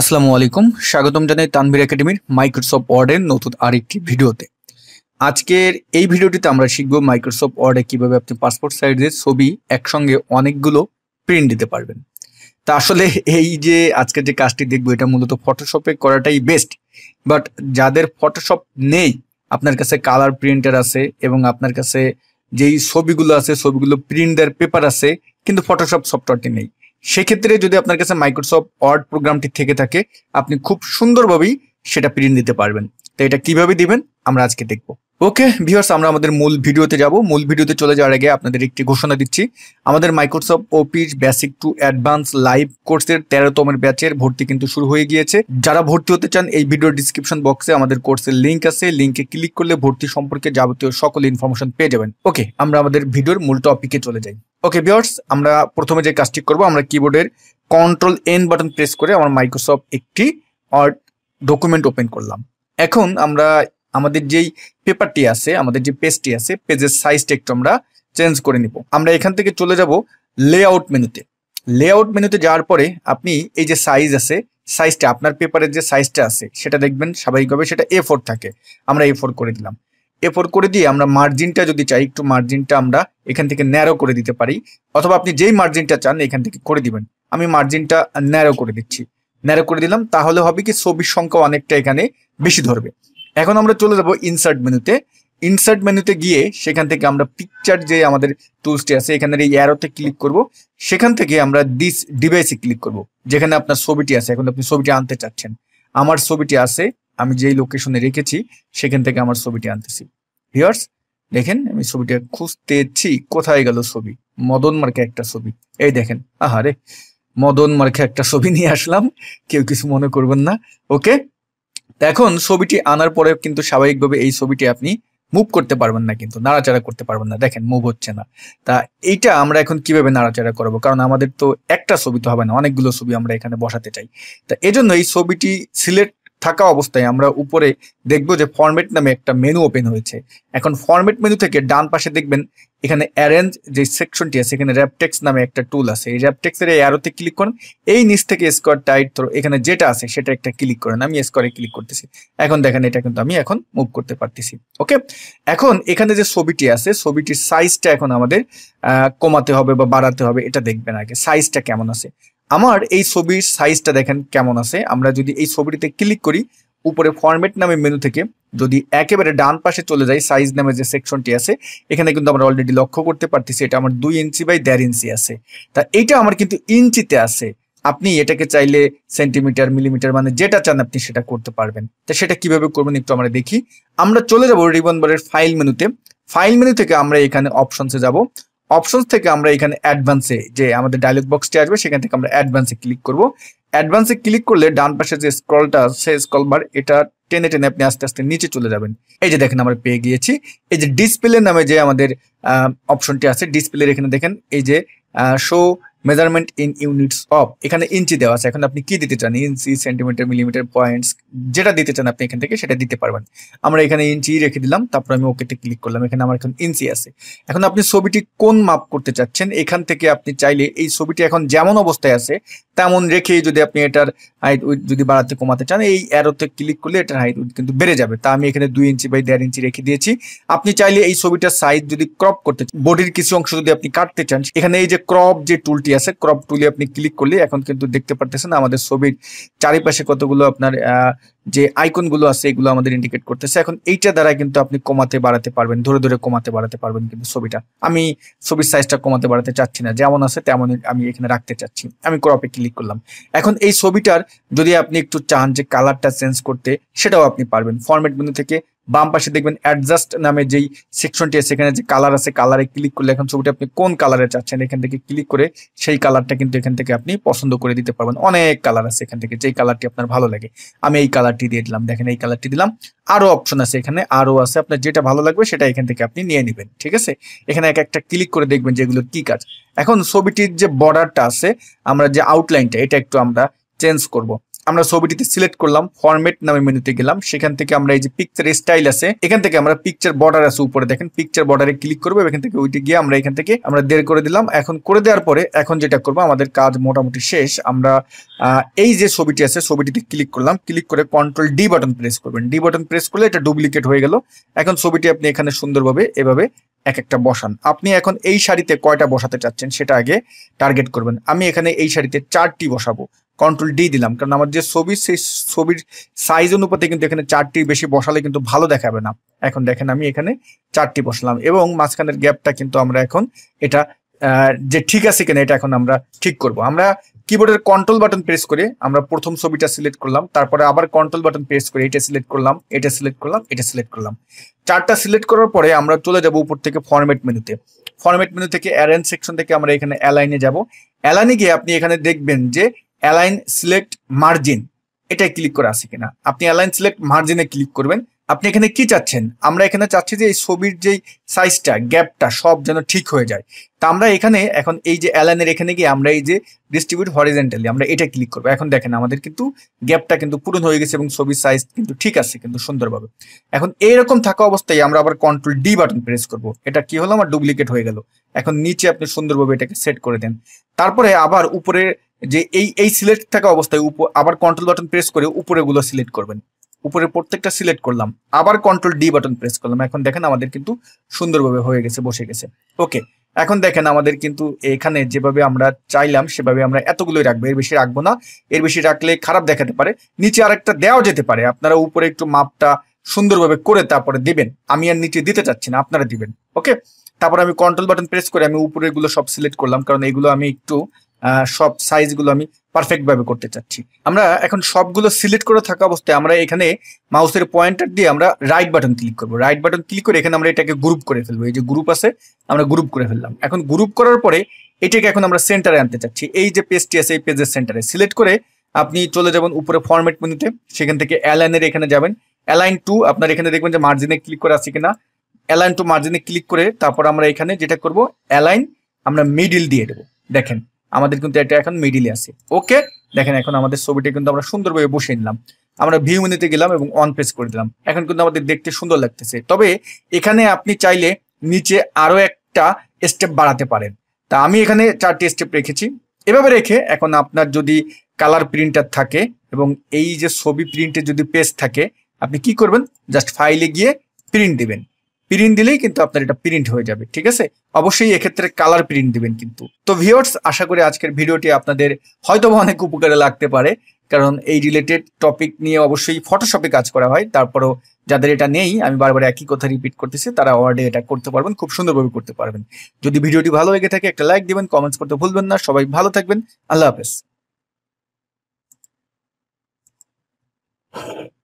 আসসালামু আলাইকুম স্বাগতম জানাই তানভীর একাডেমির মাইক্রোসফট ওয়ার্ডের নতুন আরেকটি ভিডিওতে আজকের এই ভিডিওটিতে আমরা শিখব মাইক্রোসফট ওয়ার্ডে কিভাবে আপনি পাসপোর্ট সাইজের ছবি একসঙ্গে অনেকগুলো প্রিন্ট দিতে পারবেন তা আসলে এই যে আজকের যে কাজটি দেখবো এটা মূলত ফটোশপে করাটাই বেস্ট বাট যাদের ফটোশপ নেই আপনার কাছে কালার প্রিন্টার আছে এবং আপনার কাছে যেই ছবিগুলো আছে ছবিগুলো প্রিন্ট দেওয়ার পেপার আছে কিন্তু ফটোশপ সফটওয়্যারটি নেই সেক্ষেত্রে যদি আপনার কাছে মাইক্রোসফট ওয়ার্ড প্রোগ্রামটি থেকে থাকে আপনি খুব সুন্দরভাবেই সেটা প্রিন্ট দিতে পারবেন তো এটা কিভাবে দিবেন আমরা আজকে দেখবো ওকে ভিওর্স আমরা আমাদের মূল ভিডিওতে যাব মূল ভিডিওতে চলে যাওয়ার আগে আপনাদের একটি ঘোষণা দিচ্ছি আমাদের Microsoft office basic to advance live কোর্সের তেরোতমের ব্যাচের ভর্তি কিন্তু শুরু হয়ে গিয়েছে যারা ভর্তি হতে চান এই ভিডিওর ডিসক্রিপশন বক্সে আমাদের কোর্সের লিঙ্ক আছে লিঙ্কে ক্লিক করলে ভর্তি সম্পর্কে যাবতীয় সকল ইনফরমেশন পেয়ে যাবেন ওকে আমরা আমাদের ভিডিওর মূল টপিকে চলে যাই ওকে ভিওর্স আমরা প্রথমে যে কাজটি করব আমরা কিবোর্ডের কন্ট্রোল এন বাটন প্রেস করে আমার মাইক্রোসফট একটি ডকুমেন্ট ওপেন করলাম এখন আমরা আমাদের যেই পেপারটি আছে আমাদের যে পেজটি আছে পেজের সাইজটা একটু আমরা চেঞ্জ করে নিব আমরা এখান থেকে চলে যাব লেআউট মেনুতে লেআউট মেনুতে যাওয়ার পরে আপনি এই যে সাইজ আছে সাইজটা আপনার পেপারের যে সাইজটা আছে সেটা দেখবেন স্বাভাবিকভাবে সেটা এ ফোর থাকে আমরা এ ফোর করে দিলাম এ ফোর করে দিয়ে আমরা মার্জিনটা যদি চাই একটু মার্জিনটা আমরা এখান থেকে ন্যারো করে দিতে পারি অথবা আপনি যেই মার্জিনটা চান এখান থেকে করে দিবেন আমি মার্জিনটা ন্যারো করে দিচ্ছি ন্যারো করে দিলাম তাহলে হবে কি ছবির সংখ্যা অনেকটা এখানে বেশি ধরবে এখন আমরা চলে যাব ইনসার্ট মেনুতে ইনসার্ট মেনুতে গিয়ে সেখান থেকে আমরা পিকচার যে আমাদের টুলসটি আছে এখানে এই অ্যারোতে ক্লিক করব সেখান থেকে আমরা দিস ডিভাইসে ক্লিক করব যেখানে আপনার ছবিটি আছে এখন আপনি ছবিটি আনতে চাচ্ছেন আমার ছবিটি আছে আমি যেই লোকেশনে রেখেছি সেখান থেকে আমার ছবিটি আনতেছি ভিওর্স দেখেন আমি ছবিটা খুঁজতেছি কোথায় গেল ছবি মদন মার্কে একটা ছবি এই দেখেন আহারে মদন মার্কে একটা ছবি নিয়ে আসলাম কেউ কিছু মনে করবেন না ওকে এখন ছবিটি আনার পরে কিন্তু স্বাভাবিকভাবে এই ছবিটি আপনি মুভ করতে পারবেন না কিন্তু নাড়াচাড়া করতে পারবেন না দেখেন মুভ হচ্ছে না তা এইটা আমরা এখন কিভাবে নাড়াচাড়া করব কারণ আমাদের তো একটা ছবি তো হবে না অনেকগুলো ছবি আমরা এখানে বসাতে চাই তা এজন্য এই ছবিটি সিলেক্ট থাকা অবস্থায় আমরা উপরে দেখব যে ফরম্যাট নামে একটা মেনু ওপেন হয়েছে এখন ফরম্যাট মেনু থেকে ডান পাশে দেখবেন এখানে অ্যারেঞ্জ যে সেকশনটি আছে এখানে র্যাপটেক্স নামে একটা টুল আছে এই র্যাপটেক্সের এই অ্যারোতে ক্লিক করেন এই নিচ থেকে স্কোয়ার টাইট ধরো এখানে যেটা আছে সেটা একটা ক্লিক করেন আমি স্কোয়ারে ক্লিক করতেছি এখন দেখেন এটা কিন্তু আমি এখন মুভ করতে পারতেছি ওকে এখন এখানে যে ছবিটি আছে ছবিটির সাইজটা এখন আমাদের কমাতে হবে বা বাড়াতে হবে এটা দেখবেন আগে সাইজটা কেমন আছে আমার এই ছবির সাইজটা দেখেন কেমন আছে আমরা যদি এই ছবিটিতে ক্লিক করি উপরে ফরম্যাট নামে মেনু থেকে যদি একেবারে ডান পাশে চলে যাই সাইজ নামে যে সেকশনটি আছে এখানে কিন্তু আমরা অলরেডি লক্ষ্য করতে পারতেছি এটা আমার দুই ইঞ্চি বাই দেড় ইঞ্চি আছে তা এটা আমার কিন্তু ইঞ্চিতে আছে আপনি এটাকে চাইলে সেন্টিমিটার মিলিমিটার মানে যেটা চান আপনি সেটা করতে পারবেন তা সেটা কিভাবে করবেন একটু আমরা দেখি আমরা চলে যাব রিবন বারের ফাইল মেনুতে ফাইল মেনু থেকে আমরা এখানে অপশনসে যাব অপশনস থেকে আমরা এখানে অ্যাডভান্সে যে আমাদের ডায়লগ বক্সটি আসবে সেখান থেকে আমরা অ্যাডভান্সে ক্লিক করব অ্যাডভান্সে ক্লিক করলে ডান পাশে যে স্ক্রলটা সে স্ক্রল বার এটা টেনে টেনে আপনি আস্তে আস্তে নিচে চলে যাবেন এই যে দেখেন আমরা পেয়ে গিয়েছি এই যে ডিসপ্লে নামে যে আমাদের অপশনটি আছে ডিসপ্লের এখানে দেখেন এই যে show measurement in units of এখানে ইঞ্চি দেওয়া আছে এখন আপনি কি দিতে চান ইঞ্চি সেন্টিমিটার মিলিমিটার পয়েন্টস যেটা দিতে চান আপনি এখান থেকে সেটা দিতে পারবেন আমরা এখানে ইঞ্চি রেখে দিলাম তারপর আমি ওকেতে ক্লিক করলাম এখানে আমার এখন ইঞ্চি আছে এখন আপনি ছবিটি কোন মাপ করতে চাচ্ছেন এখান থেকে আপনি চাইলে এই ছবিটি এখন যেমন অবস্থায় আছে তেমন রেখে যদি আপনি এটার হাইট উইথ যদি বাড়াতে কমাতে চান এই অ্যারোতে ক্লিক করলে এটার হাইট উইথ কিন্তু বেড়ে যাবে তা আমি এখানে দুই ইঞ্চি বাই দেড় ইঞ্চি রেখে দিয়েছি আপনি চাইলে এই ছবিটার সাইজ যদি ক্রপ করতে বডির কিছু অংশ যদি আপনি কাটতে চান এখানে এই যে ক্রপ যে টুলটি টুলটি আছে ক্রপ টুলে আপনি ক্লিক করলে এখন কিন্তু দেখতে পারতেছেন আমাদের ছবির চারিপাশে কতগুলো আপনার যে আইকনগুলো আছে এগুলো আমাদের ইন্ডিকেট করতেছে এখন এইটা দ্বারা কিন্তু আপনি কমাতে বাড়াতে পারবেন ধরে ধরে কমাতে বাড়াতে পারবেন কিন্তু ছবিটা আমি ছবির সাইজটা কমাতে বাড়াতে চাচ্ছি না যেমন আছে তেমনই আমি এখানে রাখতে চাচ্ছি আমি ক্রপে ক্লিক করলাম এখন এই ছবিটার যদি আপনি একটু চান যে কালারটা চেঞ্জ করতে সেটাও আপনি পারবেন ফর্মেট মেনু থেকে বাম পাশে দেখবেন অ্যাডজাস্ট নামে যেই সেকশনটি আছে সেখানে যে কালার আছে কালারে ক্লিক করলে এখন ছবিটি আপনি কোন কালারে চাচ্ছেন এখান থেকে ক্লিক করে সেই কালারটা কিন্তু এখান থেকে আপনি পছন্দ করে দিতে পারবেন অনেক কালার আছে এখান থেকে যেই কালারটি আপনার ভালো লাগে আমি এই কালারটি দিয়ে দিলাম দেখেন এই কালারটি দিলাম আরও অপশন আছে এখানে আরও আছে আপনার যেটা ভালো লাগবে সেটা এখান থেকে আপনি নিয়ে নেবেন ঠিক আছে এখানে এক একটা ক্লিক করে দেখবেন যেগুলো কি কাজ এখন ছবিটির যে বর্ডারটা আছে আমরা যে আউটলাইনটা এটা একটু আমরা চেঞ্জ করব। আমরা ছবিটিতে সিলেক্ট করলাম ফরম্যাট নামে মেনুতে গেলাম সেখান থেকে আমরা এই যে পিকচার স্টাইল আছে এখান থেকে আমরা পিকচার বর্ডার আছে উপরে দেখেন পিকচার বর্ডারে ক্লিক করবো এখান থেকে ওইটি গিয়ে আমরা এখান থেকে আমরা দেড় করে দিলাম এখন করে দেওয়ার পরে এখন যেটা করবো আমাদের কাজ মোটামুটি শেষ আমরা এই যে ছবিটি আছে ছবিটিতে ক্লিক করলাম ক্লিক করে কন্ট্রোল ডি বাটন প্রেস করবেন ডি বাটন প্রেস করলে এটা ডুপ্লিকেট হয়ে গেল এখন ছবিটি আপনি এখানে সুন্দরভাবে এভাবে এক একটা বসান আপনি এখন এই শাড়িতে কয়টা বসাতে চাচ্ছেন সেটা আগে টার্গেট করবেন আমি এখানে এই শাড়িতে চারটি বসাবো কন্ট্রোল ডি দিলাম কারণ আমার যে ছবি সেই ছবির সাইজ অনুপাতে কিন্তু এখানে চারটির বেশি বসালে কিন্তু ভালো দেখাবে না এখন দেখেন আমি এখানে চারটি বসালাম এবং মাঝখানের গ্যাপটা কিন্তু আমরা এখন এটা যে ঠিক আছে কিনা এটা এখন আমরা ঠিক করব আমরা কিবোর্ডের কন্ট্রোল বাটন প্রেস করে আমরা প্রথম ছবিটা সিলেক্ট করলাম তারপরে আবার কন্ট্রোল বাটন প্রেস করে এটা সিলেক্ট করলাম এটা সিলেক্ট করলাম এটা সিলেক্ট করলাম চারটা সিলেক্ট করার পরে আমরা চলে যাব উপর থেকে ফরম্যাট মেনুতে ফরম্যাট মেনু থেকে অ্যারেঞ্জ সেকশন থেকে আমরা এখানে অ্যালাইনে যাব অ্যালাইনে গিয়ে আপনি এখানে দেখবেন যে অ্যালাইন সিলেক্ট মার্জিন এটা ক্লিক করা আছে কিনা আপনি অ্যালাইন সিলেক্ট মার্জিনে ক্লিক করবেন আপনি এখানে কি চাচ্ছেন আমরা এখানে চাচ্ছি যে এই ছবির যেই সাইজটা গ্যাপটা সব যেন ঠিক হয়ে যায় তা আমরা এখানে এখন এই যে অ্যালাইনের এখানে গিয়ে আমরা এই যে ডিস্ট্রিবিউট হরিজেন্টালি আমরা এটা ক্লিক করবো এখন দেখেন আমাদের কিন্তু গ্যাপটা কিন্তু পূরণ হয়ে গেছে এবং ছবির সাইজ কিন্তু ঠিক আছে কিন্তু সুন্দরভাবে এখন এইরকম থাকা অবস্থায় আমরা আবার কন্ট্রোল ডি বাটন প্রেস করব এটা কি হলো আমার ডুপ্লিকেট হয়ে গেল এখন নিচে আপনি সুন্দরভাবে এটাকে সেট করে দেন তারপরে আবার উপরে যে এই এই সিলেক্ট থাকা অবস্থায় আবার কন্ট্রোল বাটন প্রেস করে উপরেগুলো সিলেক্ট করবেন উপরে প্রত্যেকটা সিলেক্ট করলাম আবার কন্ট্রোল ডি বাটন প্রেস করলাম এখন দেখেন আমাদের কিন্তু সুন্দরভাবে হয়ে গেছে বসে গেছে ওকে এখন দেখেন আমাদের কিন্তু এখানে যেভাবে আমরা চাইলাম সেভাবে আমরা এতগুলোই রাখবো এর বেশি রাখবো না এর বেশি রাখলে খারাপ দেখাতে পারে নিচে আরেকটা দেওয়া যেতে পারে আপনারা উপরে একটু মাপটা সুন্দরভাবে করে তারপরে দিবেন আমি আর নিচে দিতে চাচ্ছি না আপনারা দিবেন ওকে তারপর আমি কন্ট্রোল বাটন প্রেস করে আমি উপরেগুলো সব সিলেক্ট করলাম কারণ এগুলো আমি একটু সব সাইজগুলো আমি পারফেক্টভাবে করতে চাচ্ছি আমরা এখন সবগুলো সিলেক্ট করে থাকা অবস্থায় আমরা এখানে মাউসের পয়েন্টার দিয়ে আমরা রাইট বাটন ক্লিক করবো রাইট বাটন ক্লিক করে এখানে আমরা এটাকে গ্রুপ করে ফেলবো এই যে গ্রুপ আছে আমরা গ্রুপ করে ফেললাম এখন গ্রুপ করার পরে এটাকে এখন আমরা সেন্টারে আনতে চাচ্ছি এই যে পেজটি আছে এই পেজের সেন্টারে সিলেক্ট করে আপনি চলে যাবেন উপরে ফরম্যাট মেনুতে সেখান থেকে অ্যালাইনের এখানে যাবেন অ্যালাইন টু আপনার এখানে দেখবেন যে মার্জিনে ক্লিক করে আছে কিনা অ্যালাইন টু মার্জিনে ক্লিক করে তারপর আমরা এখানে যেটা করব অ্যালাইন আমরা মিডিল দিয়ে দেবো দেখেন আমাদের কিন্তু এটা এখন মিডিলে আছে ওকে দেখেন এখন আমাদের ছবিটা কিন্তু আমরা সুন্দরভাবে বসে নিলাম আমরা ভিউ মেনুতে গেলাম এবং অন প্রেস করে দিলাম এখন কিন্তু আমাদের দেখতে সুন্দর লাগতেছে তবে এখানে আপনি চাইলে নিচে আরো একটা স্টেপ বাড়াতে পারেন তা আমি এখানে চারটি স্টেপ রেখেছি এভাবে রেখে এখন আপনার যদি কালার প্রিন্টার থাকে এবং এই যে ছবি প্রিন্টের যদি পেস্ট থাকে আপনি কি করবেন জাস্ট ফাইলে গিয়ে প্রিন্ট দেবেন প্রিন্ট দিলেই কিন্তু আপনার এটা প্রিন্ট হয়ে যাবে ঠিক আছে অবশ্যই এক্ষেত্রে কালার প্রিন্ট দিবেন কিন্তু তো ভিওর্স আশা করি আজকের ভিডিওটি আপনাদের হয়তোবা অনেক উপকারে লাগতে পারে কারণ এই রিলেটেড টপিক নিয়ে অবশ্যই ফটোশপে কাজ করা হয় তারপরও যাদের এটা নেই আমি বারবার একই কথা রিপিট করতেছি তারা ওয়ার্ডে এটা করতে পারবেন খুব সুন্দরভাবে করতে পারবেন যদি ভিডিওটি ভালো লেগে থাকে একটা লাইক দিবেন কমেন্টস করতে ভুলবেন না সবাই ভালো থাকবেন আল্লাহ হাফেজ